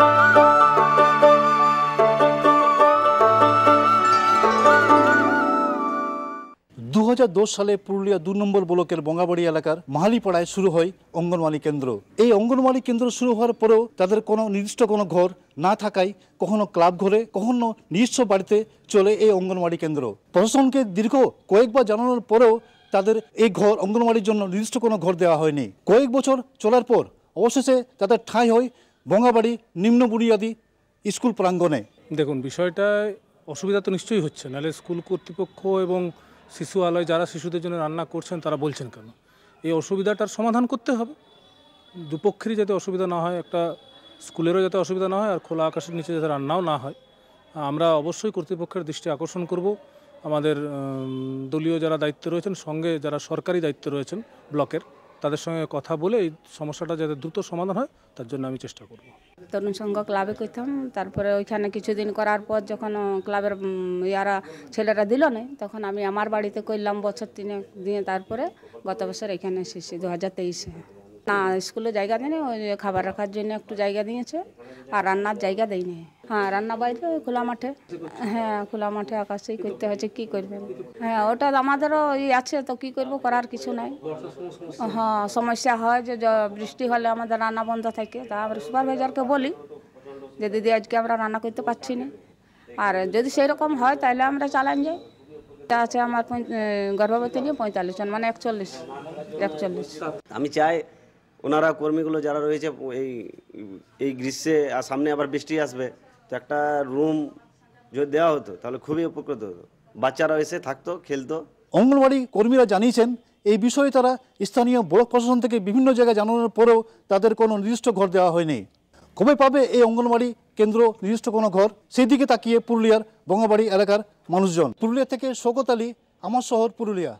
দু সালে পুরুলিয়া দু নম্বর ব্লকের বঙ্গাবাড়ি এলাকার মাহালিপাড়ায় শুরু হয় অঙ্গনওয়াড়ি কেন্দ্র এই অঙ্গনওয়াড়ি কেন্দ্র শুরু হওয়ার পরেও তাদের কোনো নির্দিষ্ট কোনো ঘর না থাকায় কখনো ক্লাব ঘরে কখনো নিজস্ব বাড়িতে চলে এই অঙ্গনওয়াড়ি কেন্দ্র প্রশাসনকে দীর্ঘ কয়েকবার জানানোর পরেও তাদের এই ঘর অঙ্গনওয়াড়ির জন্য নির্দিষ্ট কোনো ঘর দেওয়া হয়নি কয়েক বছর চলার পর অবশেষে তাদের ঠাঁই হয় বঙ্গাবাড়ি নিম্ন বুনিয়াদি স্কুল প্রাঙ্গণে দেখুন বিষয়টায় অসুবিধা তো নিশ্চয়ই হচ্ছে নাহলে স্কুল কর্তৃপক্ষ এবং শিশু আলয় যারা শিশুদের জন্য রান্না করছেন তারা বলছেন কেন এই অসুবিধাটার সমাধান করতে হবে দুপক্ষেরই যাতে অসুবিধা না হয় একটা স্কুলেরও যাতে অসুবিধা না হয় আর খোলা আকাশের নিচে যাতে রান্নাও না হয় আমরা অবশ্যই কর্তৃপক্ষের দৃষ্টি আকর্ষণ করব আমাদের দলীয় যারা দায়িত্ব রয়েছেন সঙ্গে যারা সরকারি দায়িত্ব রয়েছেন ব্লকের তাদের সঙ্গে কথা বলে এই সমস্যাটা যাতে দ্রুত সমাধান হয় তার জন্য আমি চেষ্টা করব তরুণ সংঘ ক্লাবে করতাম তারপরে ওইখানে কিছুদিন করার পর যখন ক্লাবের ইয়ারা ছেলেরা দিল না তখন আমি আমার বাড়িতে করলাম বছর তিনে দিয়ে তারপরে গত বছর এখানে এসেছি দু হাজার তেইশে না স্কুলে জায়গা দেয়নি ওই খাবার রাখার জন্য একটু জায়গা দিয়েছে আর রান্নার জায়গা দেয়নি হ্যাঁ রান্না বাইরে খোলা মাঠে হ্যাঁ খোলা মাঠে আকাশেই করতে হয়েছে কি করবেন হ্যাঁ ওটা আমাদেরও ওই আছে তো কি করব করার কিছু নাই হ্যাঁ সমস্যা হয় যে বৃষ্টি হলে আমাদের রান্না বন্ধ থাকে তা আমরা সুপারভাইজারকে বলি যে দিদি আজকে আমরা রান্না করতে পারছি না আর যদি সেই রকম হয় তাহলে আমরা চালান যাই তা আছে আমার গর্ভবতী নিয়ে পঁয়তাল্লিশ জন মানে একচল্লিশ একচল্লিশ আমি চাই ওনারা কর্মীগুলো যারা রয়েছে এই এই গ্রীষ্মে আর সামনে আবার বৃষ্টি আসবে তো একটা রুম যদি দেওয়া হতো তাহলে খুবই উপকৃত হতো বাচ্চারা এসে থাকতো খেলতো অঙ্গনবাড়ি কর্মীরা জানিয়েছেন এই বিষয়ে তারা স্থানীয় ব্লক প্রশাসন থেকে বিভিন্ন জায়গায় জানানোর পরেও তাদের কোনো নির্দিষ্ট ঘর দেওয়া হয়নি কবে পাবে এই অঙ্গনবাড়ি কেন্দ্র নির্দিষ্ট কোনো ঘর সেই দিকে তাকিয়ে পুরুলিয়ার বঙ্গবাড়ি এলাকার মানুষজন পুরুলিয়া থেকে শোকত আলী আমার শহর পুরুলিয়া